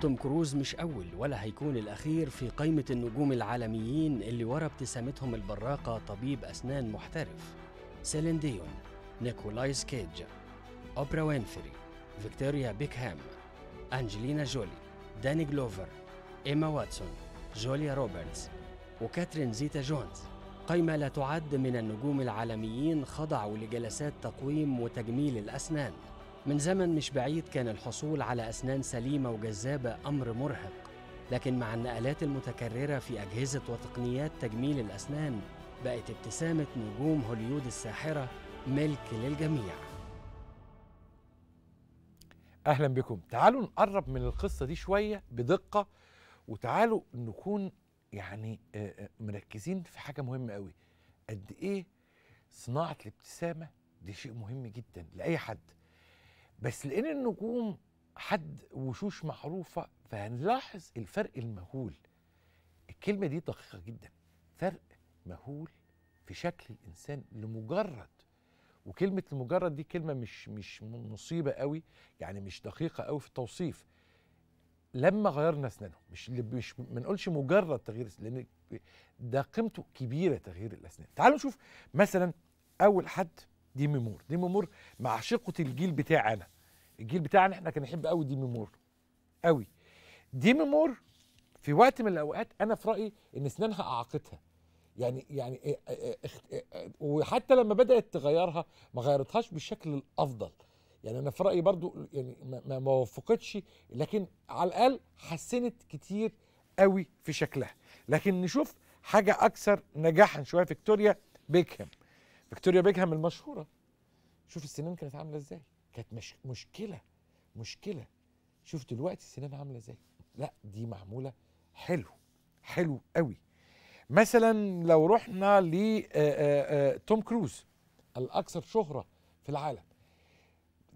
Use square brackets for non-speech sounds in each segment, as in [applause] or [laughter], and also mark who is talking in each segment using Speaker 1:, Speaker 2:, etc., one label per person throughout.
Speaker 1: توم كروز مش أول ولا هيكون الأخير في قائمة النجوم العالميين اللي ورا ابتسامتهم البراقة طبيب أسنان محترف سيلين ديون نيكولايس كيج أوبرا وينفري فيكتوريا بيكهام أنجلينا جولي داني جلوفر إيما واتسون جوليا روبرتس وكاترين زيتا جونز قائمة لا تعد من النجوم العالميين خضعوا لجلسات تقويم وتجميل الأسنان من زمن مش بعيد كان الحصول على أسنان سليمة وجذابة أمر مرهق لكن مع النقلات المتكررة في أجهزة وتقنيات تجميل
Speaker 2: الأسنان بقت ابتسامة نجوم هوليود الساحرة ملك للجميع أهلا بكم تعالوا نقرب من القصة دي شوية بدقة وتعالوا نكون يعني آه، آه، مركزين في حاجة مهمة قوي قد إيه صناعة الابتسامة دي شيء مهم جدا لأي حد بس لان النجوم حد وشوش معروفه فهنلاحظ الفرق المهول الكلمه دي دقيقه جدا فرق مهول في شكل الانسان لمجرد وكلمه لمجرد دي كلمه مش مش مصيبه قوي يعني مش دقيقه قوي في التوصيف لما غيرنا اسنانهم مش مش ما نقولش مجرد تغيير لان ده قيمته كبيره تغيير الاسنان تعالوا نشوف مثلا اول حد ديمي مور ديمي مور معشقه الجيل بتاعنا الجيل بتاعنا احنا كان نحب قوي ديمي مور قوي ديمي مور في وقت من الاوقات انا في رايي ان اسنانها اعاقتها يعني يعني إيه- إيه- إيه- وحتى لما بدات تغيرها ما غيرتهاش بالشكل الافضل يعني انا في رايي برضو يعني ما, ما وفقتش لكن على الاقل حسنت كتير قوي في شكلها لكن نشوف حاجه اكثر نجاحا شويه فيكتوريا بيكهام فيكتوريا بيكهام المشهوره شوف السنان كانت عامله ازاي كانت مش مشكله مشكله شوف دلوقتي السنان عامله ازاي لا دي معموله حلو حلو قوي مثلا لو رحنا توم كروز الاكثر شهره في العالم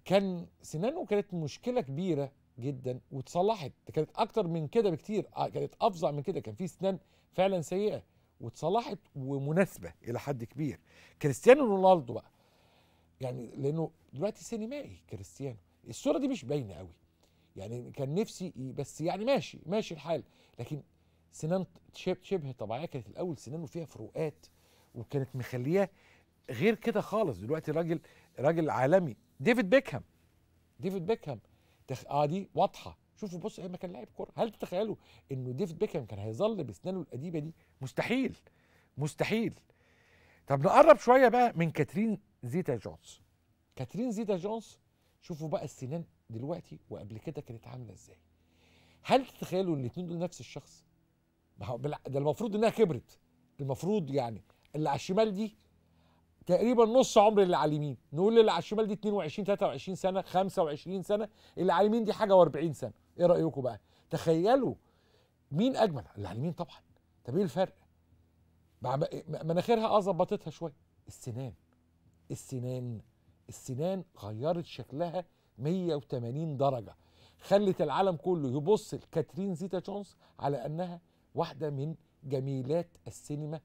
Speaker 2: كان سنانه كانت مشكله كبيره جدا واتصلحت كانت اكتر من كده بكتير آه، كانت افظع من كده كان في سنان فعلا سيئه واتصلحت ومناسبه الى حد كبير كريستيانو رونالدو بقى يعني لانه دلوقتي سينمائي كريستيانو الصوره دي مش باينه قوي يعني كان نفسي بس يعني ماشي ماشي الحال لكن سنان شبه طبيعيه كانت الاول سنانه فيها فروقات وكانت مخليه غير كده خالص دلوقتي راجل راجل عالمي ديفيد بيكهام ديفيد بيكهام اه دي واضحه شوفوا بصوا هيما كان لاعب كوره هل تتخيلوا انه ديفيد بيكهام كان هيظل باسنانه القديمه دي مستحيل مستحيل طب نقرب شويه بقى من كاترين زيتا جونز كاترين زيتا جونز شوفوا بقى السنان دلوقتي وقبل كده كانت عامله ازاي هل تتخيلوا ان الاثنين دول نفس الشخص ده المفروض انها كبرت المفروض يعني اللي على الشمال دي تقريبا نص عمر اللي على اليمين نقول اللي على الشمال دي 22 23 سنه 25 سنه اللي على اليمين دي حاجه و40 سنه ايه رايكم بقى تخيلوا مين اجمل اليمين يعني طبعا طب ايه الفرق مناخيرها اه ظبطتها شويه السنان السنان السنان غيرت شكلها 180 درجه خلت العالم كله يبص لكاترين زيتا جونز على انها واحده من جميلات السينما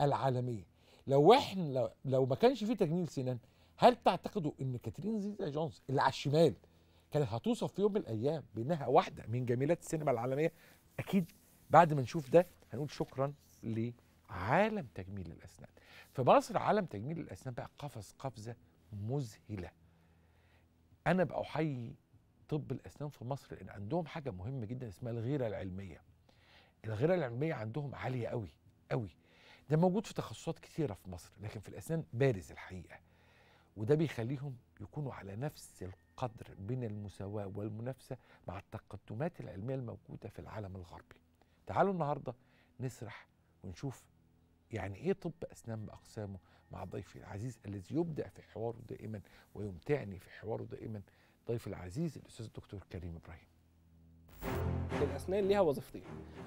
Speaker 2: العالميه لو احنا لو, لو ما كانش في تجميل سنان هل تعتقدوا ان كاترين زيتا جونز اللي على الشمال كانت هتوصف في يوم من الايام بانها واحده من جميلات السينما العالميه اكيد بعد ما نشوف ده هنقول شكرا لعالم تجميل الاسنان في مصر عالم تجميل الاسنان بقى قفز قفزه مذهله انا بقى احيي طب الاسنان في مصر لان عندهم حاجه مهمه جدا اسمها الغيره العلميه الغيره العلميه عندهم عاليه قوي قوي ده موجود في تخصصات كثيره في مصر لكن في الاسنان بارز الحقيقه وده بيخليهم يكونوا على نفس القوة قدر من المساواة والمنافسة مع التقدمات العلمية الموجودة في العالم الغربي تعالوا النهاردة نسرح ونشوف يعني ايه طب اسنان باقسامه مع ضيفي العزيز الذي يبدع في حواره دائما ويمتعني في حواره دائما ضيفي العزيز الاستاذ الدكتور كريم ابراهيم
Speaker 1: الاسنان ليها وظيفتين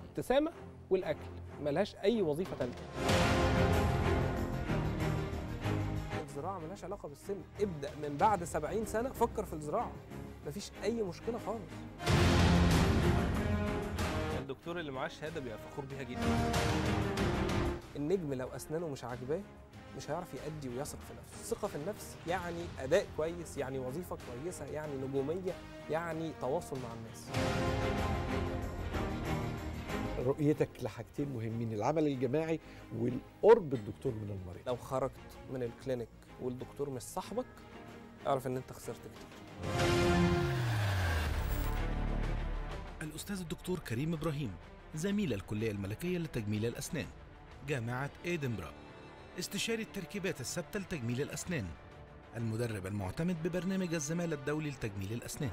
Speaker 1: ابتسامه والاكل ملهاش اي وظيفه ثانيه الزراعه ملهاش علاقه بالسن ابدا من بعد 70 سنه فكر في الزراعه مفيش اي مشكله خالص الدكتور اللي معاه الشهاده بيبقى فخور بيها جدا النجم لو اسنانه مش عاجباه مش هيعرف يأدي ويثق في نفسه الثقة في النفس يعني أداء كويس يعني وظيفة كويسة يعني نجومية يعني تواصل مع الناس
Speaker 2: رؤيتك لحاجتين مهمين العمل الجماعي والقرب الدكتور من المريض
Speaker 1: لو خرجت من الكلينيك والدكتور مش صاحبك اعرف ان انت خسرت كتير الأستاذ
Speaker 2: الدكتور كريم إبراهيم زميل الكلية الملكية لتجميل الأسنان جامعة إدنبرا استشاري التركيبات الثابتة لتجميل الأسنان المدرب المعتمد ببرنامج الزمالة الدولي لتجميل الأسنان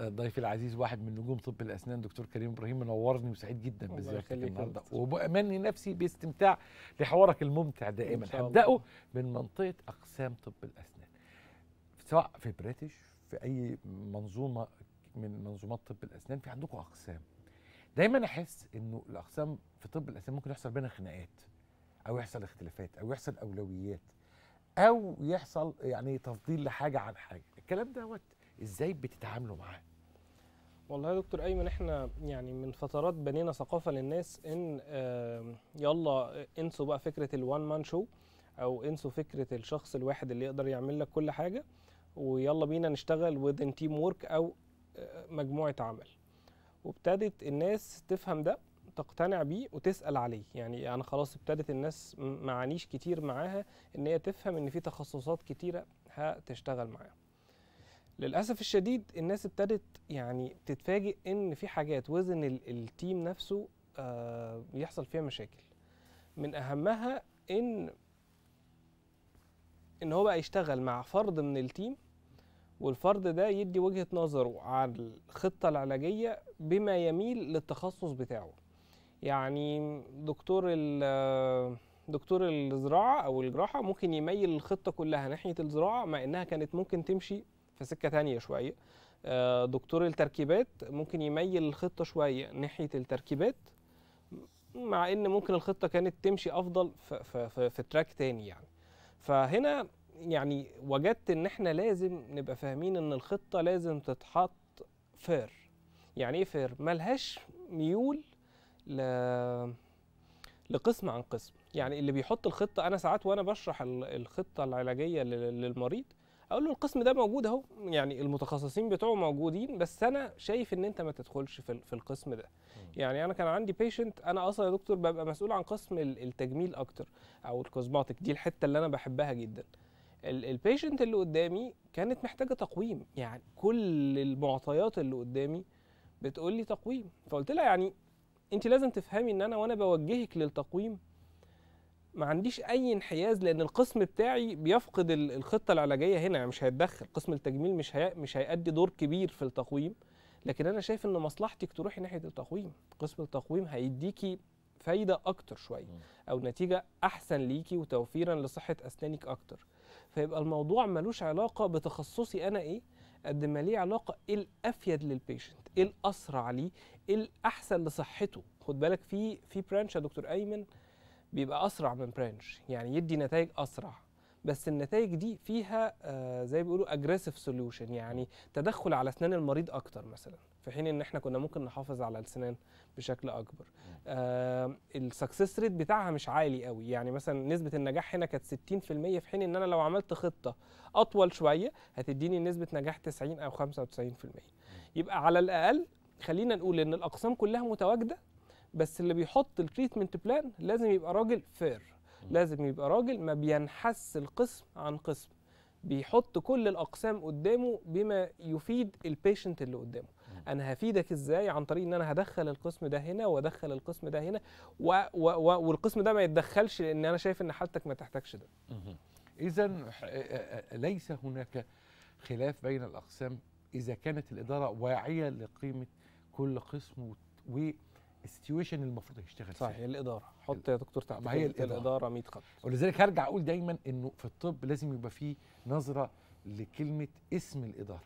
Speaker 2: ضيفي العزيز واحد من نجوم طب الاسنان دكتور كريم ابراهيم منورني وسعيد جدا بزيارتك النهارده وبامني نفسي باستمتاع لحوارك الممتع دائما هبداه من منطقه اقسام طب الاسنان سواء في بريتش في اي منظومه من منظومات طب الاسنان في عندكم اقسام دايما احس انه الاقسام في طب الاسنان ممكن يحصل بينها خناقات او يحصل اختلافات او يحصل اولويات او يحصل يعني تفضيل لحاجه عن حاجه الكلام دوت ازاي بتتعاملوا معاه
Speaker 1: والله يا دكتور ايمن احنا يعني من فترات بنينا ثقافه للناس ان يلا انسوا بقى فكره الوان مان شو او انسوا فكره الشخص الواحد اللي يقدر يعمل لك كل حاجه ويلا بينا نشتغل وذن تيم وورك او آه، مجموعه عمل وابتدت الناس تفهم ده تقتنع بيه وتسال عليه يعني انا خلاص ابتدت الناس معانيش كتير معاها ان هي تفهم ان في تخصصات كتيره هتشتغل معاها للاسف الشديد الناس ابتدت يعني تتفاجئ ان في حاجات وزن التيم نفسه آه، بيحصل يحصل فيها مشاكل من اهمها ان ان هو بقى يشتغل مع فرد من التيم والفرد ده يدي وجهه نظره على الخطه العلاجيه بما يميل للتخصص بتاعه يعني دكتور دكتور الزراعه او الجراحه ممكن يميل الخطه كلها ناحيه الزراعه مع انها كانت ممكن تمشي في سكه ثانيه شويه آه، دكتور التركيبات ممكن يميل الخطه شويه ناحيه التركيبات مع ان ممكن الخطه كانت تمشي افضل في, في, في, في تراك تاني يعني فهنا يعني وجدت ان احنا لازم نبقى فاهمين ان الخطه لازم تتحط فير يعني ايه فير ملهاش ميول ل لقسم عن قسم يعني اللي بيحط الخطه انا ساعات وانا بشرح الخطه العلاجيه للمريض اقول له القسم ده موجود اهو يعني المتخصصين بتوعه موجودين بس انا شايف ان انت ما تدخلش في, في القسم ده يعني انا كان عندي بيشنت انا اصلا يا دكتور ببقى مسؤول عن قسم التجميل اكتر او الكوزماتيك دي الحته اللي انا بحبها جدا البيشنت اللي قدامي كانت محتاجه تقويم يعني كل المعطيات اللي قدامي بتقول لي تقويم فقلت لها يعني انت لازم تفهمي ان انا وانا بوجهك للتقويم ما عنديش اي انحياز لان القسم بتاعي بيفقد الخطه العلاجيه هنا يعني مش هيتدخل قسم التجميل مش هي... مش هيأدي دور كبير في التقويم لكن انا شايف ان مصلحتك تروحي ناحيه التقويم قسم التقويم هيديكي فايده اكتر شويه او نتيجه احسن ليكي وتوفيرا لصحه اسنانك اكتر فيبقى الموضوع ملوش علاقه بتخصصي انا ايه قد ما ليه علاقه ايه الافيد للبيشنت ايه الاسرع ليه ايه الاحسن لصحته خد بالك في في برانش يا دكتور ايمن بيبقى اسرع من برانش يعني يدي نتائج اسرع بس النتائج دي فيها آه زي بيقولوا اجريسيف سوليوشن يعني تدخل على اسنان المريض اكتر مثلا في حين ان احنا كنا ممكن نحافظ على الاسنان بشكل اكبر آه السكسس ريت بتاعها مش عالي قوي يعني مثلا نسبه النجاح هنا كانت 60% في حين ان انا لو عملت خطه اطول شويه هتديني نسبه نجاح 90 او 95% يبقى على الاقل خلينا نقول ان الاقسام كلها متواجده بس اللي بيحط التريتمنت بلان لازم يبقى راجل فير لازم يبقى راجل ما بينحس القسم عن قسم بيحط كل الاقسام قدامه بما يفيد البيشنت اللي قدامه انا هفيدك ازاي عن طريق ان انا هدخل القسم ده هنا وادخل القسم ده هنا و و و والقسم
Speaker 2: ده ما يتدخلش لان انا شايف ان حالتك ما تحتاجش ده اذا ليس هناك خلاف بين الاقسام اذا كانت الاداره واعيه لقيمه كل قسم و السيتويشن المفروض صحيح فيه صحيح الاداره حط يا دكتور تحت ما هي الاداره, الإدارة 100 خط ولذلك هرجع اقول دايما انه في الطب لازم يبقى فيه نظره لكلمه اسم الاداره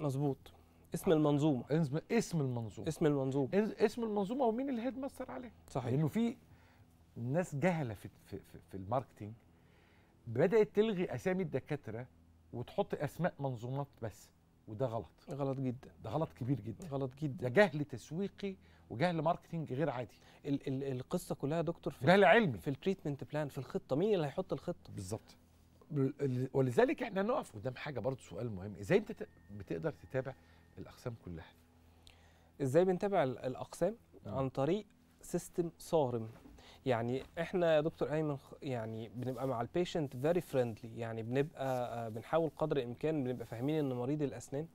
Speaker 2: مظبوط اسم المنظومه اسم اسم المنظومه اسم المنظومه اسم المنظومه ومين الهيد ماستر عليه صحيح لانه في ناس جهله في في, في, في الماركتينج بدات تلغي اسامي الدكاتره وتحط اسماء منظومات بس وده غلط غلط جدا ده غلط كبير جدا غلط جدا ده جهل تسويقي وجهل ماركتينج غير عادي ال ال القصه كلها يا دكتور في جهل علمي في التريتمنت بلان في الخطه مين اللي هيحط الخطه بالظبط ولذلك احنا نقف قدام حاجه برضه سؤال مهم ازاي انت بتقدر تتابع الاقسام كلها
Speaker 1: ازاي بنتابع الاقسام آه. عن طريق سيستم صارم يعني احنا يا دكتور ايمن يعني بنبقى مع البيشنت فيري فريندلي يعني بنبقى آه، بنحاول قدر الامكان بنبقى فاهمين ان مريض الاسنان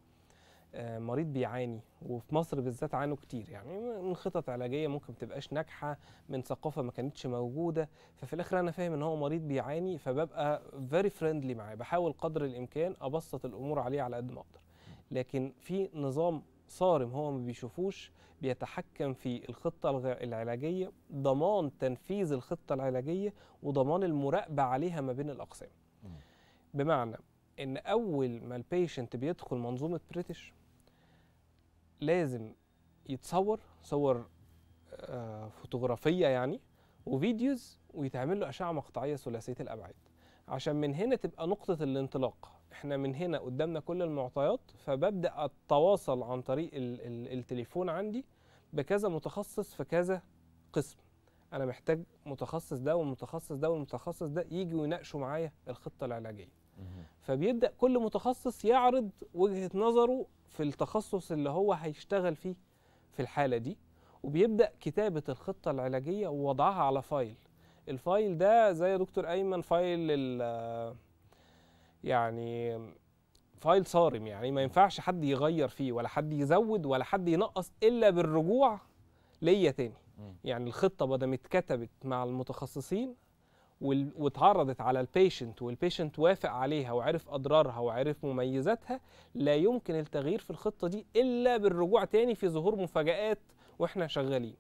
Speaker 1: آه، مريض بيعاني وفي مصر بالذات عانوا كتير يعني من خطط علاجيه ممكن تبقاش ناجحه من ثقافه ما كانتش موجوده ففي الاخر انا فاهم ان هو مريض بيعاني فببقى فيري فريندلي معاه بحاول قدر الامكان ابسط الامور عليه على قد ما اقدر لكن في نظام صارم هو ما بيشوفوش بيتحكم في الخطة العلاجية ضمان تنفيذ الخطة العلاجية وضمان المراقبة عليها ما بين الأقسام بمعنى ان اول ما البيشنت بيدخل منظومه بريتش لازم يتصور صور آه، فوتوغرافيه يعني وفيديوز ويتعمل له اشعه مقطعيه ثلاثيه الابعاد عشان من هنا تبقى نقطه الانطلاق احنا من هنا قدامنا كل المعطيات فببدا اتواصل عن طريق التليفون عندي بكذا متخصص في كذا قسم انا محتاج متخصص ده والمتخصص ده والمتخصص ده يجي ويناقشوا معايا الخطه العلاجيه فبيبدا كل متخصص يعرض وجهه نظره في التخصص اللي هو هيشتغل فيه في الحالة دي وبيبدأ كتابة الخطة العلاجية ووضعها على فايل الفايل ده زي يا دكتور أيمن فايل يعني فايل صارم يعني ما ينفعش حد يغير فيه ولا حد يزود ولا حد ينقص إلا بالرجوع ليا تاني يعني الخطة بدل ما اتكتبت مع المتخصصين واتعرضت على البيشنت والبيشنت وافق عليها وعرف اضرارها وعرف مميزاتها لا يمكن التغيير في الخطه دي الا بالرجوع تاني في ظهور مفاجات واحنا شغالين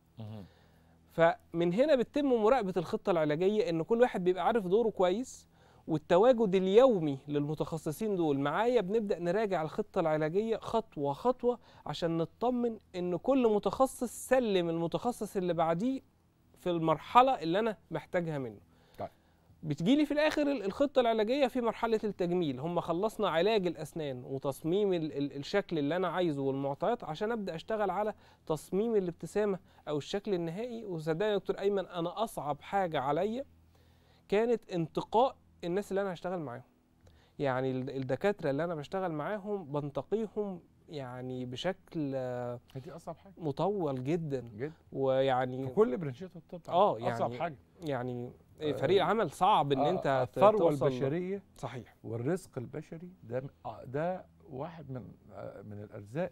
Speaker 1: فمن هنا بتتم مراقبه الخطه العلاجيه ان كل واحد بيبقى عارف دوره كويس والتواجد اليومي للمتخصصين دول معايا بنبدا نراجع الخطه العلاجيه خطوه خطوه عشان نطمن ان كل متخصص سلم المتخصص اللي بعديه في المرحله اللي انا محتاجها منه بتجيلي في الاخر الخطه العلاجيه في مرحله التجميل هم خلصنا علاج الاسنان وتصميم الشكل اللي انا عايزه والمعطيات عشان ابدا اشتغل على تصميم الابتسامه او الشكل النهائي وصدقني يا دكتور ايمن انا اصعب حاجه عليا كانت انتقاء الناس اللي انا هشتغل معاهم يعني الدكاتره اللي انا بشتغل معاهم بنتقيهم يعني بشكل دي اصعب حاجه مطول جدا جدا ويعني في كل برانشات الطب اه يعني اصعب حاجه
Speaker 2: يعني آه، فريق عمل صعب ان آه انت آه، الثروه البشريه صحيح والرزق البشري ده آه، ده واحد من من الارزاق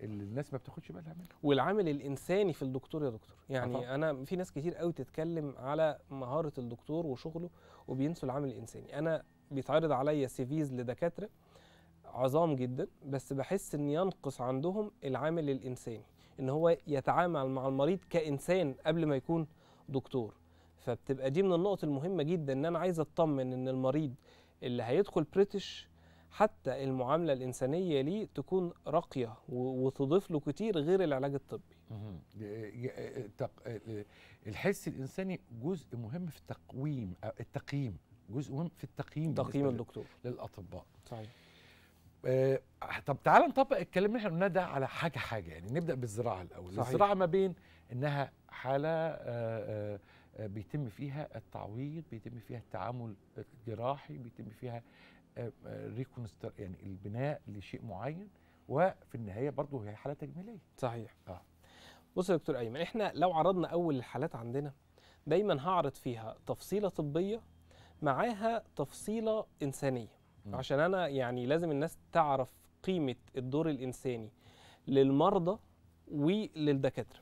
Speaker 2: اللي الناس ما بتاخدش بالها منها
Speaker 1: والعامل الانساني في الدكتور يا دكتور يعني أطلع. انا في ناس كتير قوي تتكلم على مهاره الدكتور وشغله وبينسوا العامل الانساني انا بيتعرض عليا سيفيز لدكاتره عظام جدا بس بحس ان ينقص عندهم العامل الانساني ان هو يتعامل مع المريض كانسان قبل ما يكون دكتور فبتبقى دي من النقط المهمه جدا ان انا عايز اطمن ان المريض اللي هيدخل بريتش حتى المعامله الانسانيه ليه تكون راقيه وتضيف له كتير غير
Speaker 2: العلاج الطبي الحس الانساني جزء مهم في التقويم التقييم جزء مهم في التقييم تقييم الدكتور للاطباء صحيح آه طب تعالى نطبق الكلام اللي احنا قلناه ده على حاجه حاجه يعني نبدا بالزراعه الاول صحيح. الزراعه ما بين انها حاله آه آه, آه، بيتم فيها التعويض بيتم فيها التعامل الجراحي بيتم فيها ريكونستر آه، آه، يعني البناء لشيء معين وفي النهايه برضه هي حاله تجميليه
Speaker 1: صحيح اه بص يا دكتور ايمن احنا لو عرضنا اول الحالات عندنا دايما هعرض فيها تفصيله طبيه معاها تفصيله انسانيه عشان انا يعني لازم الناس تعرف قيمه الدور الانساني للمرضى وللدكاتره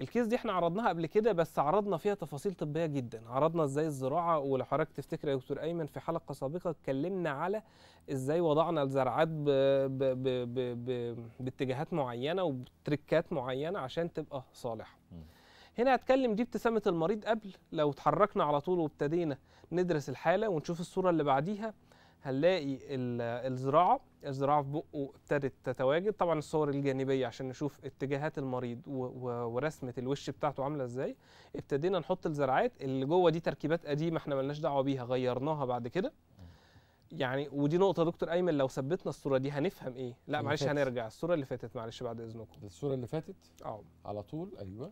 Speaker 1: الكيس دي احنا عرضناها قبل كده بس عرضنا فيها تفاصيل طبيه جدا عرضنا ازاي الزراعه ولو حضرتك تفتكر يا دكتور ايمن في حلقه سابقه اتكلمنا على ازاي وضعنا الزرعات بـ بـ بـ بـ بـ باتجاهات معينه وبتركات معينه عشان تبقى صالحه هنا هتكلم دي ابتسامه المريض قبل لو اتحركنا على طول وابتدينا ندرس الحاله ونشوف الصوره اللي بعديها هنلاقي الزراعه الزراعه في بقه ابتدت تتواجد طبعا الصور الجانبيه عشان نشوف اتجاهات المريض ورسمه الوش بتاعته عامله ازاي ابتدينا نحط الزراعات اللي جوه دي تركيبات قديمه احنا ملناش دعوه بيها غيرناها بعد كده يعني ودي نقطة دكتور أيمن لو ثبتنا الصورة دي هنفهم إيه؟ لا معلش هنرجع الصورة اللي فاتت معلش بعد إذنكم. الصورة اللي فاتت؟ أه على طول أيوه.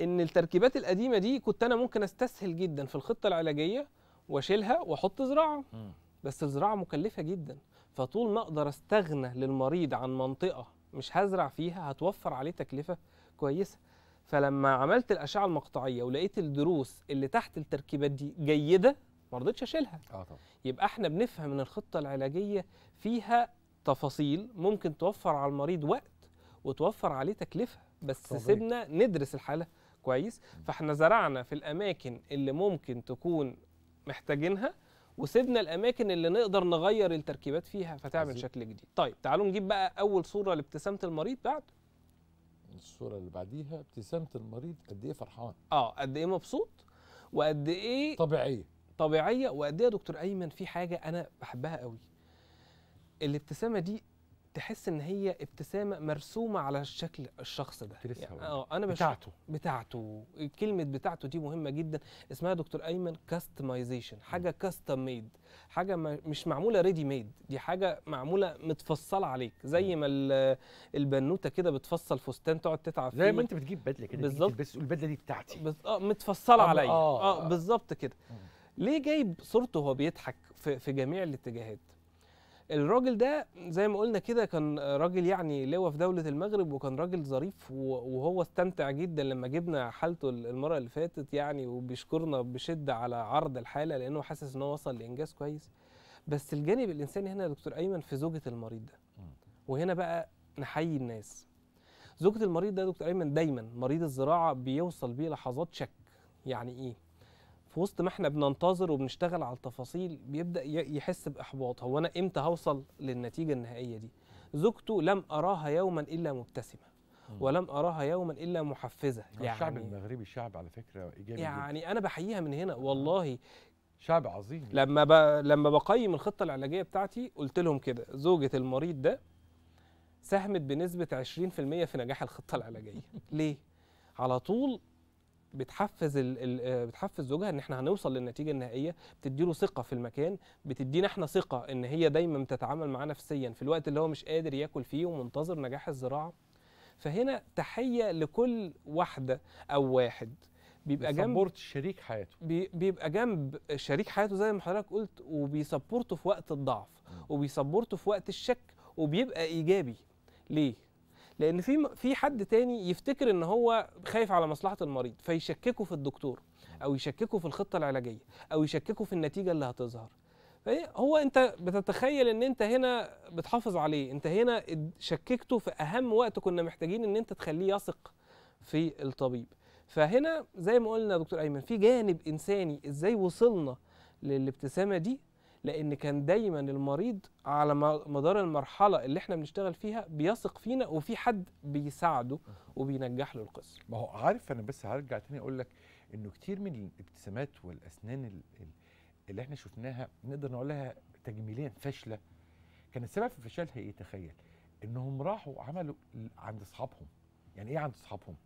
Speaker 1: إن التركيبات القديمة دي كنت أنا ممكن أستسهل جدا في الخطة العلاجية وأشيلها وأحط زراعة. م. بس الزراعه مكلفه جدا فطول ما اقدر استغنى للمريض عن منطقه مش هزرع فيها هتوفر عليه تكلفه كويسه فلما عملت الاشعه المقطعيه ولقيت الدروس اللي تحت التركيبات دي جيده ما رضيتش اشيلها اه طبعا يبقى احنا بنفهم ان الخطه العلاجيه فيها تفاصيل ممكن توفر على المريض وقت وتوفر عليه تكلفه بس طبعا. سيبنا ندرس الحاله كويس فاحنا زرعنا في الاماكن اللي ممكن تكون محتاجينها وسيبنا الاماكن اللي نقدر نغير التركيبات فيها فتعمل عزيز. شكل جديد طيب تعالوا نجيب بقى اول صوره لابتسامه المريض بعد
Speaker 2: الصوره اللي بعديها ابتسامه المريض قد ايه فرحان
Speaker 1: اه قد ايه مبسوط وقد ايه طبيعيه طبيعيه وقد ايه يا دكتور ايمن في حاجه انا بحبها قوي الابتسامه دي تحس ان هي ابتسامه مرسومه على الشكل الشخص ده يعني اه انا بش... بتاعته بتاعته كلمه بتاعته دي مهمه جدا اسمها دكتور ايمن كاستمايزيشن حاجه كاستم ميد حاجه ما مش معموله ريدي ميد دي حاجه معموله متفصله عليك زي ما البنوته كده بتفصل فستان تقعد تتعب فيه زي ما انت بتجيب
Speaker 2: بدله كده بالظبط
Speaker 1: بس البدله دي بتاعتي بز... اه متفصله عليا اه, آه, آه بالظبط كده ليه جايب صورته وهو بيضحك في جميع الاتجاهات الراجل ده زي ما قلنا كده كان راجل يعني لواء في دولة المغرب وكان راجل ظريف وهو استمتع جدا لما جبنا حالته المرة اللي فاتت يعني وبيشكرنا بشدة على عرض الحالة لأنه حاسس إن هو وصل لإنجاز كويس بس الجانب الإنساني هنا يا دكتور أيمن في زوجة المريض ده وهنا بقى نحيي الناس زوجة المريض ده يا دكتور أيمن دايما مريض الزراعة بيوصل بيه لحظات شك يعني إيه في وسط ما احنا بننتظر وبنشتغل على التفاصيل بيبدا يحس باحباط هو انا امتى هوصل للنتيجه النهائيه دي زوجته لم اراها يوما الا مبتسمه ولم اراها يوما الا محفزه يعني الشعب المغربي شعب على
Speaker 2: فكره ايجابي يعني انا بحييها من
Speaker 1: هنا والله شعب عظيم لما ب... لما بقيم الخطه العلاجيه بتاعتي قلت لهم كده زوجه المريض ده ساهمت بنسبه 20% في نجاح الخطه العلاجيه [laughs] ليه على طول بتحفز الـ الـ آه، بتحفز زوجها ان احنا هنوصل للنتيجه النهائيه بتديله ثقه في المكان بتدينا احنا ثقه ان هي دايما بتتعامل معاه نفسيا في الوقت اللي هو مش قادر ياكل فيه ومنتظر نجاح الزراعه فهنا تحيه لكل واحده او واحد بيبقى جنب شريك حياته بيبقى جنب شريك حياته زي ما حضرتك قلت وبيسبورته في وقت الضعف وبيسبورته في وقت الشك وبيبقى ايجابي ليه لان في في حد تاني يفتكر ان هو خايف على مصلحه المريض فيشككه في الدكتور او يشككه في الخطه العلاجيه او يشككه في النتيجه اللي هتظهر هو انت بتتخيل ان انت هنا بتحافظ عليه انت هنا شككته في اهم وقت كنا محتاجين ان انت تخليه يثق في الطبيب فهنا زي ما قلنا يا دكتور ايمن في جانب انساني ازاي وصلنا للابتسامه دي لان كان دايما المريض على مدار المرحله اللي احنا بنشتغل فيها بيثق فينا وفي حد بيساعده
Speaker 2: وبينجح له القصه ما هو عارف انا بس هرجع تاني اقول لك انه كتير من الابتسامات والاسنان اللي احنا شفناها نقدر نقولها تجميليا فاشله كان السبب في فشلها ايه تخيل انهم راحوا عملوا عند اصحابهم يعني ايه عند اصحابهم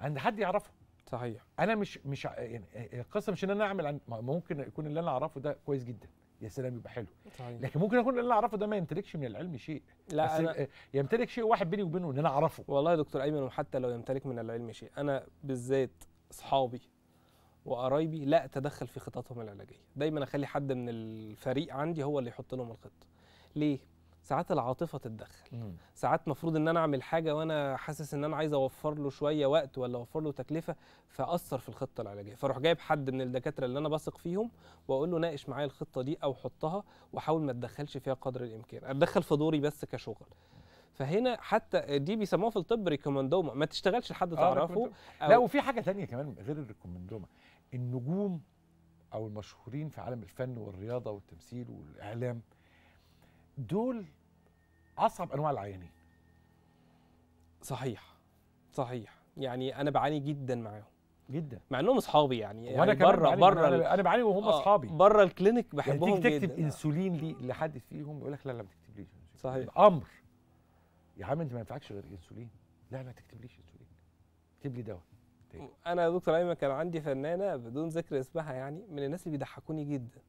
Speaker 2: عند حد يعرفه صحيح انا مش مش يعني القصه مش ان انا اعمل عن ممكن يكون اللي انا اعرفه ده كويس جدا يا سلام يبقى حلو طيب. لكن ممكن اكون اللي اعرفه ده ما يمتلكش من العلم شيء لا بس أنا يمتلك شيء واحد بيني وبينه ان انا اعرفه والله يا دكتور
Speaker 1: ايمن وحتى لو يمتلك من العلم شيء انا بالذات اصحابي وقرايبي لا اتدخل في خططهم العلاجيه دايما اخلي حد من الفريق عندي هو اللي يحط لهم الخطه ليه ساعات العاطفه تتدخل ساعات مفروض ان انا اعمل حاجه وانا حاسس ان انا عايز اوفر له شويه وقت ولا اوفر له تكلفه فاثر في الخطه العلاجيه فاروح جايب حد من الدكاتره اللي انا بثق فيهم واقول له ناقش معايا الخطه دي او حطها واحاول ما اتدخلش فيها قدر الامكان اتدخل في دوري بس كشغل فهنا حتى دي بيسموها في الطب
Speaker 2: ريكومندوما ما تشتغلش لحد آه، تعرفه آه لا وفي حاجه تانية كمان غير الريكومندوما النجوم او المشهورين في عالم الفن والرياضه والتمثيل والاعلام دول اصعب انواع العيانين صحيح
Speaker 1: صحيح يعني انا بعاني جدا معاهم جدا مع انهم اصحابي يعني وانا يعني بره بره انا بعاني وهم آه، اصحابي
Speaker 2: آه بره الكلينيك بحبهم يعني تيجي تكتب انسولين لي لحد فيهم يقول لك لا لا ما تكتبليش صحيح امر يا عم انت ما ينفعكش غير انسولين لا ما تكتبليش انسولين اكتب لي دواء
Speaker 1: انا يا دكتور ايمن كان عندي فنانه بدون ذكر اسمها يعني من الناس اللي بيضحكوني جدا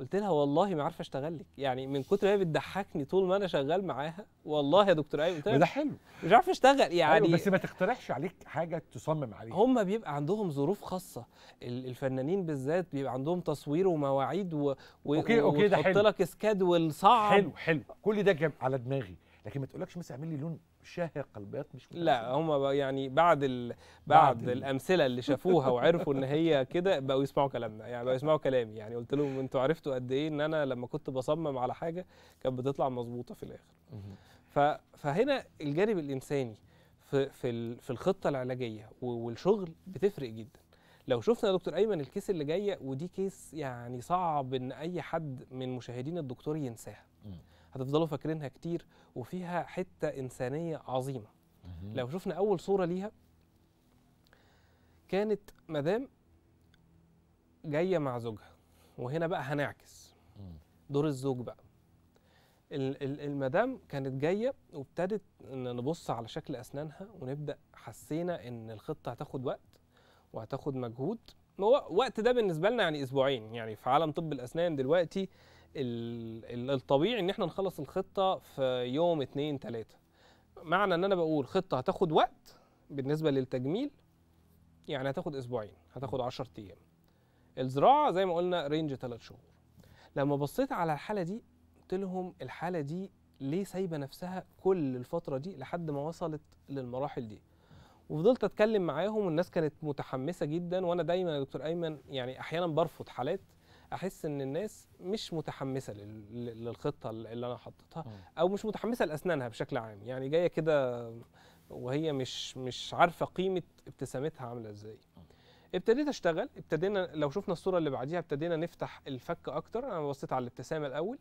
Speaker 1: قلت لها والله ما عارفه اشتغل لك يعني من كتر ما هي بتضحكني طول ما انا شغال معاها والله يا دكتور ايمن أيوة، قلت لها ده حلو مش عارفه اشتغل أيوة، يعني أيوة بس ما تقترحش عليك حاجه تصمم عليها هم بيبقى عندهم ظروف خاصه الفنانين بالذات بيبقى عندهم تصوير ومواعيد و... و... اوكي اوكي ده حلو لك سكادول صعب حلو
Speaker 2: حلو كل ده على دماغي لكن ما تقولكش مثلا اعمل لي لون شاهق البياض مش
Speaker 1: لا هم يعني بعد ال... بعد, بعد الامثله اللي شافوها وعرفوا ان هي كده بقوا يسمعوا كلامنا يعني بقوا يسمعوا كلامي يعني قلت لهم انتوا عرفتوا قد ايه ان انا لما كنت بصمم على حاجه كانت بتطلع مظبوطه في الاخر ف... فهنا الجانب الانساني في في في الخطه العلاجيه والشغل بتفرق جدا لو شفنا يا دكتور ايمن الكيس اللي جايه ودي كيس يعني صعب ان اي حد من مشاهدين الدكتور ينساها هتفضلوا فاكرينها كتير وفيها حته انسانيه عظيمه لو شفنا اول صوره ليها كانت مدام جايه مع زوجها وهنا بقى هنعكس دور الزوج بقى المدام كانت جايه وابتدت نبص على شكل اسنانها ونبدا حسينا ان الخطه هتاخد وقت وهتاخد مجهود وقت ده بالنسبه لنا يعني اسبوعين يعني في عالم طب الاسنان دلوقتي ال... الطبيعي ان احنا نخلص الخطه في يوم اتنين تلاته معنى ان انا بقول خطه هتاخد وقت بالنسبه للتجميل يعني هتاخد اسبوعين هتاخد 10 ايام الزراعه زي ما قلنا رينج ثلاث شهور لما بصيت على الحاله دي قلت لهم الحاله دي ليه سايبه نفسها كل الفتره دي لحد ما وصلت للمراحل دي وفضلت اتكلم معاهم والناس كانت متحمسه جدا وانا دايما يا دكتور ايمن يعني احيانا برفض حالات احس ان الناس مش متحمسه للخطه اللي انا حطيتها آه. او مش متحمسه لاسنانها بشكل عام يعني جايه كده وهي مش مش عارفه قيمه ابتسامتها عامله ازاي آه. ابتديت اشتغل ابتدينا لو شفنا الصوره اللي بعديها ابتدينا نفتح الفك اكتر انا بصيت على الابتسامه الاول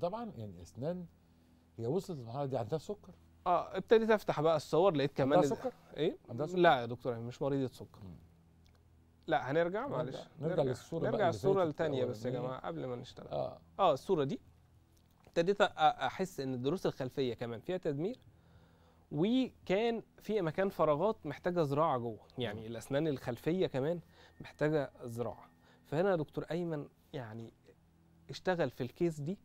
Speaker 2: طبعا يعني اسنان هي وصلت للمرحله دي عندها سكر
Speaker 1: اه ابتديت افتح بقى الصور لقيت كمان عندها سكر ايه عندها سكر؟ لا يا دكتور يعني مش مريضه سكر م. لا هنرجع معلش نرجع, للصوره نرجع للصوره الثانيه بس يا جماعه قبل ما نشتغل اه اه الصوره دي ابتديت احس ان الدروس الخلفيه كمان فيها تدمير وكان في مكان فراغات محتاجه زراعه جوه يعني الاسنان الخلفيه كمان محتاجه زراعه فهنا دكتور ايمن يعني اشتغل في الكيس دي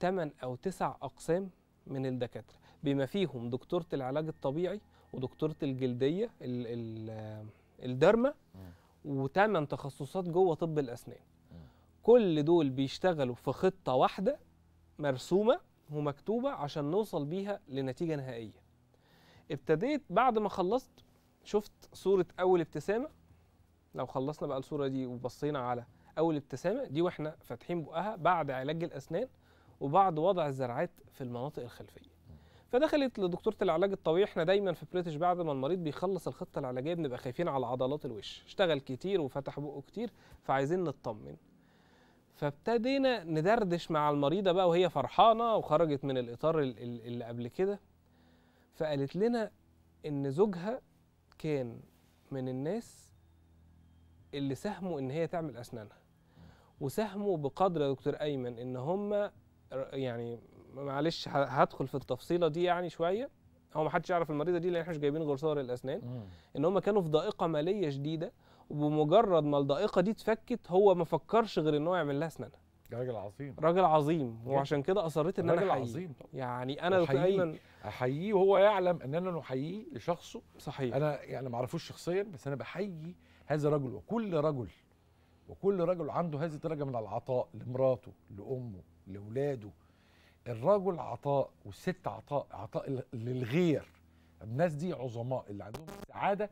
Speaker 1: 8 او 9 اقسام من الدكاتره بما فيهم دكتوره العلاج الطبيعي ودكتوره الجلديه الدرمه وثمان تخصصات جوه طب الاسنان كل دول بيشتغلوا في خطه واحده مرسومه ومكتوبه عشان نوصل بيها لنتيجه نهائيه ابتديت بعد ما خلصت شفت صوره اول ابتسامه لو خلصنا بقى الصوره دي وبصينا على اول ابتسامه دي واحنا فاتحين بقها بعد علاج الاسنان وبعد وضع الزرعات في المناطق الخلفيه فدخلت لدكتوره العلاج الطبيعي احنا دايما في بريتش بعد ما المريض بيخلص الخطه العلاجيه بنبقى خايفين على عضلات الوش اشتغل كتير وفتح بقه كتير فعايزين نطمن فابتدينا ندردش مع المريضه بقى وهي فرحانه وخرجت من الاطار اللي قبل كده فقالت لنا ان زوجها كان من الناس اللي ساهموا ان هي تعمل اسنانها وساهموا بقدر يا دكتور ايمن ان هم يعني معلش هدخل في التفصيله دي يعني شويه هو ما حدش يعرف المريضه دي لان احنا مش جايبين غير صور الاسنان ان هم كانوا في ضائقه ماليه شديده وبمجرد ما الضائقه دي اتفكت هو ما فكرش غير ان هو يعمل لها اسنانها
Speaker 2: راجل عظيم راجل عظيم وعشان كده اصريت ان انا راجل عظيم يعني انا دايما احييه وهو يعلم ان انا نحييه لشخصه صحيح انا يعني ما اعرفوش شخصيا بس انا بحيي هذا الرجل وكل رجل وكل رجل عنده هذه الدرجه من العطاء لمراته لامه لاولاده الرجل عطاء والست عطاء عطاء للغير الناس دي عظماء اللي عندهم السعاده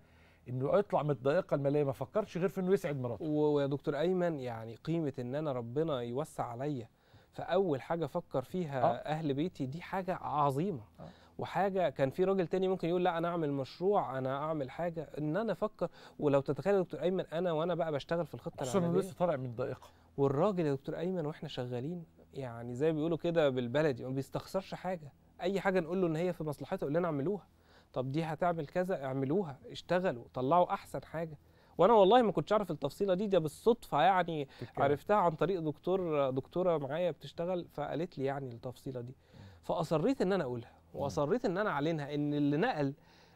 Speaker 2: انه يطلع من الضائقه الماليه ما فكرش غير في انه يسعد مراته ويا دكتور ايمن يعني قيمه ان انا ربنا
Speaker 1: يوسع عليا فاول حاجه افكر فيها آه. اهل بيتي دي حاجه عظيمه آه. وحاجه كان في راجل تاني ممكن يقول لا انا اعمل مشروع انا اعمل حاجه ان انا افكر ولو تتخيل يا دكتور ايمن انا وانا بقى بشتغل في الخطه العمليه لسه طالع من الضيقه والراجل يا دكتور ايمن واحنا شغالين يعني زي بيقولوا كده بالبلدي ما بيستخسرش حاجه اي حاجه نقول له ان هي في مصلحته يقول لنا اعملوها طب دي هتعمل كذا اعملوها اشتغلوا طلعوا احسن حاجه وانا والله ما كنتش اعرف التفصيله دي ده بالصدفه يعني عرفتها عن طريق دكتور دكتوره معايا بتشتغل فقالت لي يعني التفصيله دي فاصريت ان انا اقولها واصريت ان انا اعلنها ان اللي نقل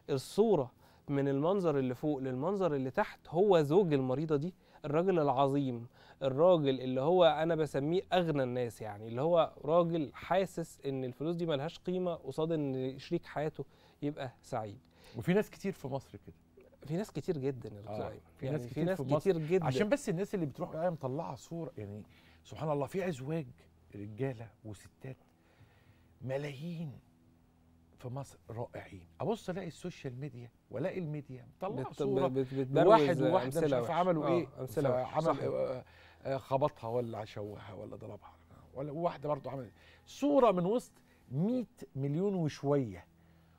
Speaker 1: الصوره من المنظر اللي فوق للمنظر اللي تحت هو زوج المريضه دي الراجل العظيم الراجل اللي هو انا بسميه اغنى الناس يعني اللي هو راجل حاسس ان الفلوس دي ملهاش قيمه قصاد ان شريك حياته يبقى سعيد وفي ناس كتير في مصر كده في ناس كتير جدا يا دكتور آه. في يعني ناس كتير في ناس في مصر كتير جدا عشان
Speaker 2: بس الناس اللي بتروح بقى مطلعه صوره يعني سبحان الله في ازواج رجاله وستات ملايين في مصر رائعين ابص الاقي السوشيال ميديا والاقي الميديا مطلعه صوره بت بت واحد وواحده مش عارف عملوا ايه آه، امثله عمل آه، خبطها ولا شوهها ولا ضربها ولا واحده برضه عملت صوره من وسط 100 مليون وشويه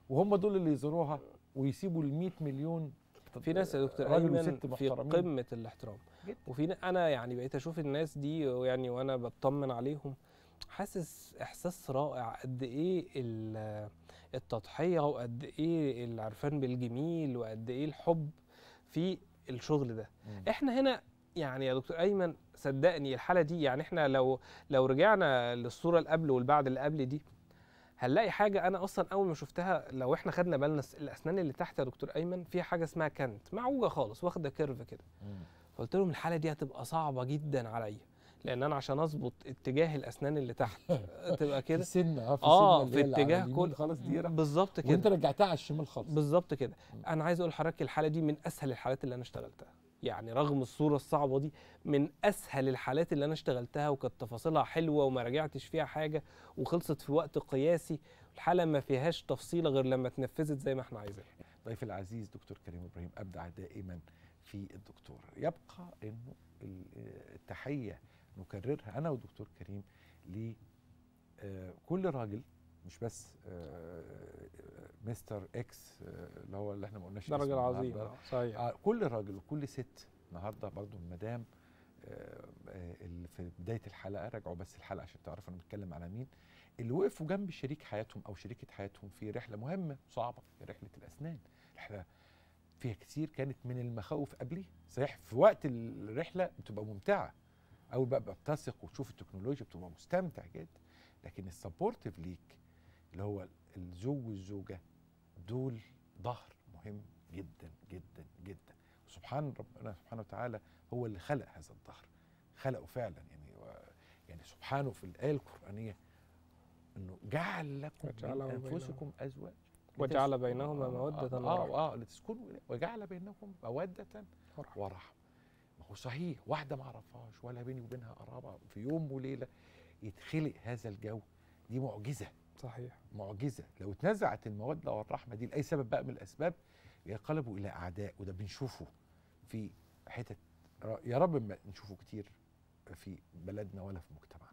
Speaker 2: وهم دول اللي يزوروها ويسيبوا ال 100 مليون في ناس يا دكتور ايمن في قمه
Speaker 1: الاحترام جدا. وفي انا يعني بقيت اشوف الناس دي يعني وانا بطمن عليهم حاسس احساس رائع قد ايه التضحيه وقد ايه العرفان بالجميل وقد ايه الحب في الشغل ده احنا هنا يعني يا دكتور ايمن صدقني الحاله دي يعني احنا لو لو رجعنا للصوره اللي قبل والبعد اللي قبل دي هنلاقي حاجه انا اصلا اول ما شفتها لو احنا خدنا بالنا الاسنان اللي تحت يا دكتور ايمن فيها حاجه اسمها كانت معوجه خالص واخده كيرف كده فقلت لهم الحاله دي هتبقى صعبه جدا عليا لان انا عشان اظبط اتجاه الاسنان اللي تحت [laughs] تبقى كده في سنه اه في, آه في اتجاه كل خلاص دي بالظبط كده وانت رجعتها على الشمال خالص بالظبط كده انا عايز اقول لحضرتك الحاله دي من اسهل الحالات اللي انا اشتغلتها يعني رغم الصوره الصعبه دي من اسهل الحالات اللي انا اشتغلتها وكانت تفاصيلها حلوه وما راجعتش فيها حاجه وخلصت في وقت قياسي الحاله ما فيهاش
Speaker 2: تفصيله غير لما اتنفذت زي ما احنا عايزين ضيف العزيز دكتور كريم ابراهيم ابدع دائما في الدكتور يبقى انه التحيه نكررها انا ودكتور كريم لكل آه، راجل مش بس آه، آه، مستر اكس آه، اللي هو اللي احنا ما قلناش ده راجل عظيم صحيح كل راجل وكل ست النهارده برضه المدام اللي في بدايه الحلقه راجعوا بس الحلقه عشان تعرفوا انا بتكلم على مين اللي وقفوا جنب شريك حياتهم او شريكه حياتهم في رحله مهمه صعبه رحله الاسنان رحله فيها كتير كانت من المخاوف قبلي صحيح في وقت الرحله بتبقى ممتعه او بقى بتثق وتشوف التكنولوجيا بتبقى مستمتع جدا لكن السبورتيف ليك اللي هو الزوج والزوجه دول ظهر مهم جدا جدا جدا سبحان ربنا سبحانه وتعالى هو اللي خلق هذا الظهر خلقه فعلا يعني يعني سبحانه في الايه القرانيه انه جعل لكم من انفسكم ازواج آه، آه، آه، وجعل بينهما مودة ورحمة اه اه لتسكنوا وجعل بينكم مودة ورحمة ما هو صحيح واحدة ما اعرفهاش ولا بيني وبينها قرابة في يوم وليلة يتخلق هذا الجو دي معجزة صحيح معجزه لو اتنزعت الموده والرحمه دي لاي سبب بقى من الاسباب ينقلبوا الى اعداء وده بنشوفه في حتت يا رب ما نشوفه كتير في بلدنا ولا في مجتمعنا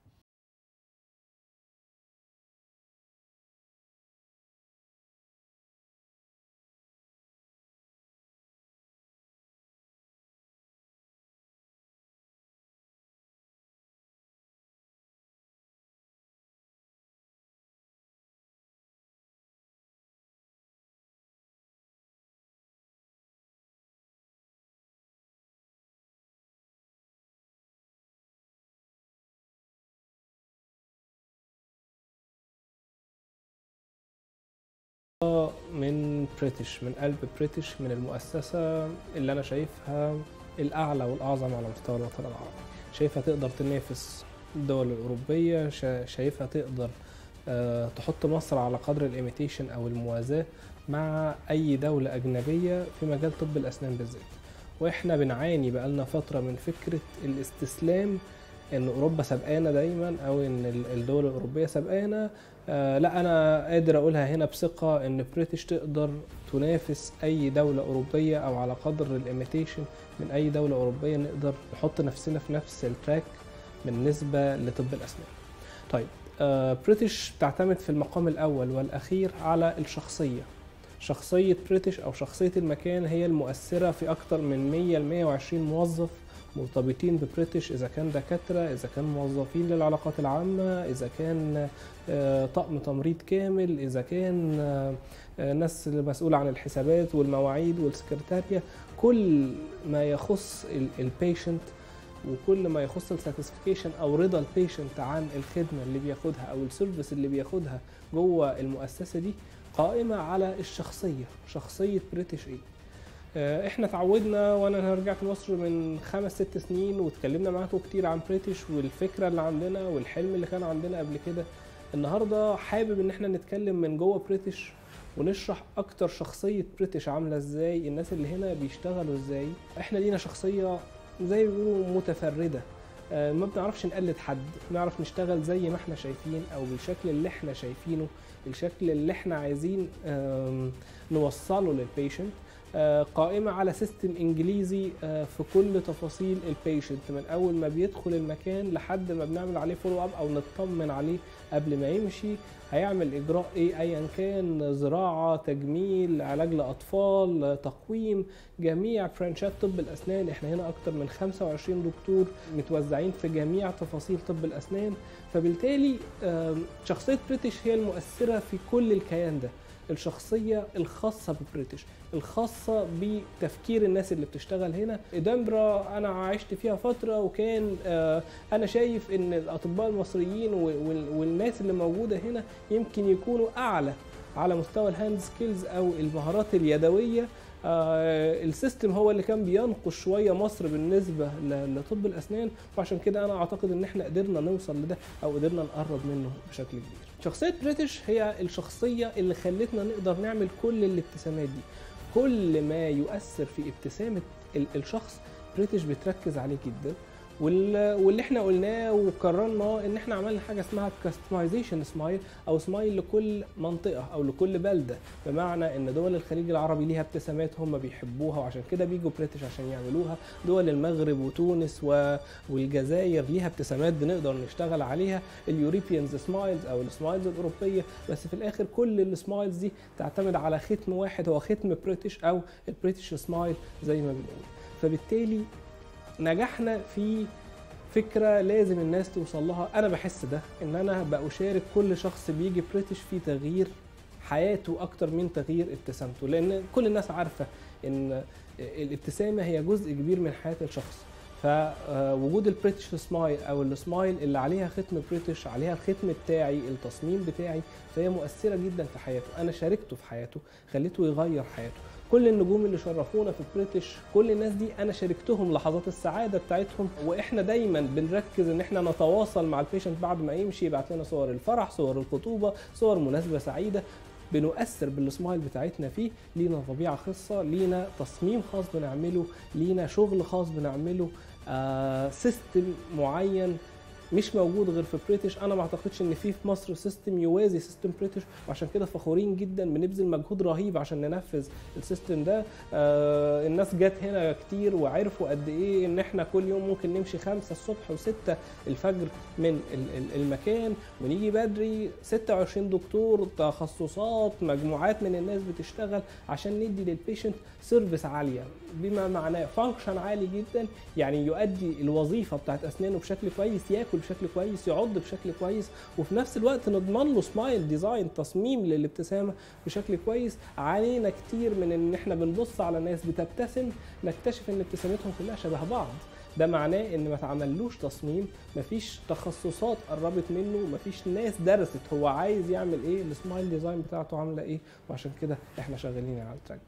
Speaker 2: بريتش من قلب بريتش من المؤسسة اللي أنا
Speaker 1: شايفها الأعلى والأعظم على مستوى الوطن العربي شايفها تقدر تنافس الدول الأوروبية شايفها تقدر آه، تحط مصر على قدر الإيميتيشن أو الموازاة مع أي دولة أجنبية في مجال طب الأسنان بالذات وإحنا بنعاني بقالنا فترة من فكرة الاستسلام ان اوروبا سابقانا دايما او ان الدول الاوروبيه سابقانا آه، لا انا قادر اقولها هنا بثقه ان بريتش تقدر تنافس اي دوله اوروبيه او على قدر الاميتيشن من اي دوله اوروبيه نقدر نحط نفسنا في نفس التراك بالنسبه لطب الاسنان. طيب آه، بريتش تعتمد في المقام الاول والاخير على الشخصيه شخصية بريتش أو شخصية المكان هي المؤثرة في أكثر من 100 ل 120 موظف مرتبطين ببريتش اذا كان دكاتره اذا كان موظفين للعلاقات العامه اذا كان آه، طقم تمريض كامل اذا كان آه، آه، ناس مسؤوله عن الحسابات والمواعيد والسكرتاريه كل ما يخص البيشنت وكل ما يخص الساتسفيكيشن او رضا البيشنت عن الخدمه اللي بياخدها او السيرفيس اللي بياخدها جوه المؤسسه دي قائمه على الشخصيه شخصيه بريتش ايه آه، احنا اتعودنا وانا رجعت مصر من خمس ست سنين واتكلمنا معاكم كتير عن بريتش والفكره اللي عندنا والحلم اللي كان عندنا قبل كده النهارده حابب ان احنا نتكلم من جوه بريتش ونشرح اكتر شخصيه بريتش عامله ازاي الناس اللي هنا بيشتغلوا ازاي احنا لينا شخصيه زي ما بيقولوا متفرده آه، ما بنعرفش نقلد حد بنعرف نشتغل زي ما احنا شايفين او بالشكل اللي احنا شايفينه الشكل اللي احنا عايزين نوصله للبيشنت آه، قائمه على سيستم انجليزي آه، في كل تفاصيل البيشنت من اول ما بيدخل المكان لحد ما بنعمل عليه فولو اب او نطمن عليه قبل ما يمشي هيعمل اجراء ايه ايا كان زراعه تجميل علاج لاطفال تقويم جميع فرانشات طب الاسنان احنا هنا اكتر من 25 دكتور متوزعين في جميع تفاصيل طب الاسنان فبالتالي شخصيه بريتش هي المؤثره في كل الكيان ده الشخصيه الخاصه ببريتش الخاصه بتفكير الناس اللي بتشتغل هنا ادنبرا انا عشت فيها فتره وكان آه، انا شايف ان الاطباء المصريين والناس اللي موجوده هنا يمكن يكونوا اعلى على مستوى الهاند سكيلز او المهارات اليدويه آه، السيستم هو اللي كان بينقش شويه مصر بالنسبه لطب الاسنان وعشان كده انا اعتقد ان احنا قدرنا نوصل لده او قدرنا نقرب منه بشكل كبير شخصية بريتش هي الشخصية اللي خلتنا نقدر نعمل كل الابتسامات دي كل ما يؤثر في ابتسامة الشخص بريتش بتركز عليه جدا واللي احنا قلناه وكررناه ان احنا عملنا حاجه اسمها كاستمايزيشن سمايل او سمايل لكل منطقه او لكل بلده بمعنى ان دول الخليج العربي ليها ابتسامات هم بيحبوها وعشان كده بيجوا بريتش عشان يعملوها دول المغرب وتونس و... والجزائر ليها ابتسامات بنقدر نشتغل عليها اليوروبيانز سمايلز او السمايلز الاوروبيه بس في الاخر كل السمايلز دي تعتمد على ختم واحد هو ختم بريتش او البريتش سمايل زي ما بنقول فبالتالي نجحنا في فكره لازم الناس توصل لها انا بحس ده ان انا بشارك كل شخص بيجي بريتش في تغيير حياته اكتر من تغيير ابتسامته لان كل الناس عارفه ان الابتسامه هي جزء كبير من حياه الشخص فوجود البريتش سمايل او السمايل اللي عليها ختم بريتش عليها الختم بتاعي التصميم بتاعي فهي مؤثره جدا في حياته انا شاركته في حياته خليته يغير حياته كل النجوم اللي شرفونا في بريتش كل الناس دي انا شاركتهم لحظات السعاده بتاعتهم واحنا دايما بنركز ان احنا نتواصل مع البيشنت بعد ما يمشي يبعت لنا صور الفرح صور الخطوبه صور مناسبه سعيده بنؤثر بالسمايل بتاعتنا فيه لينا طبيعه خاصه لينا تصميم خاص بنعمله لينا شغل خاص بنعمله آه سيستم معين مش موجود غير في بريتش انا ما اعتقدش ان في في مصر سيستم يوازي سيستم بريتش وعشان كده فخورين جدا بنبذل مجهود رهيب عشان ننفذ السيستم ده آه الناس جت هنا كتير وعرفوا قد ايه ان احنا كل يوم ممكن نمشي خمسة الصبح وستة الفجر من المكان ونيجي بدري 26 دكتور تخصصات مجموعات من الناس بتشتغل عشان ندي للبيشنت سيرفيس عاليه بما معناه فانكشن عالي جدا يعني يؤدي الوظيفه بتاعت اسنانه بشكل كويس ياكل ياكل بشكل كويس يعض بشكل كويس وفي نفس الوقت نضمن له سمايل ديزاين تصميم للابتسامه بشكل كويس علينا كتير من ان احنا بنبص على ناس بتبتسم نكتشف ان ابتسامتهم كلها شبه بعض ده معناه ان ما اتعملوش تصميم مفيش تخصصات قربت منه مفيش ناس درست هو عايز يعمل ايه السمايل ديزاين بتاعته عامله ايه وعشان كده احنا شغالين على التراك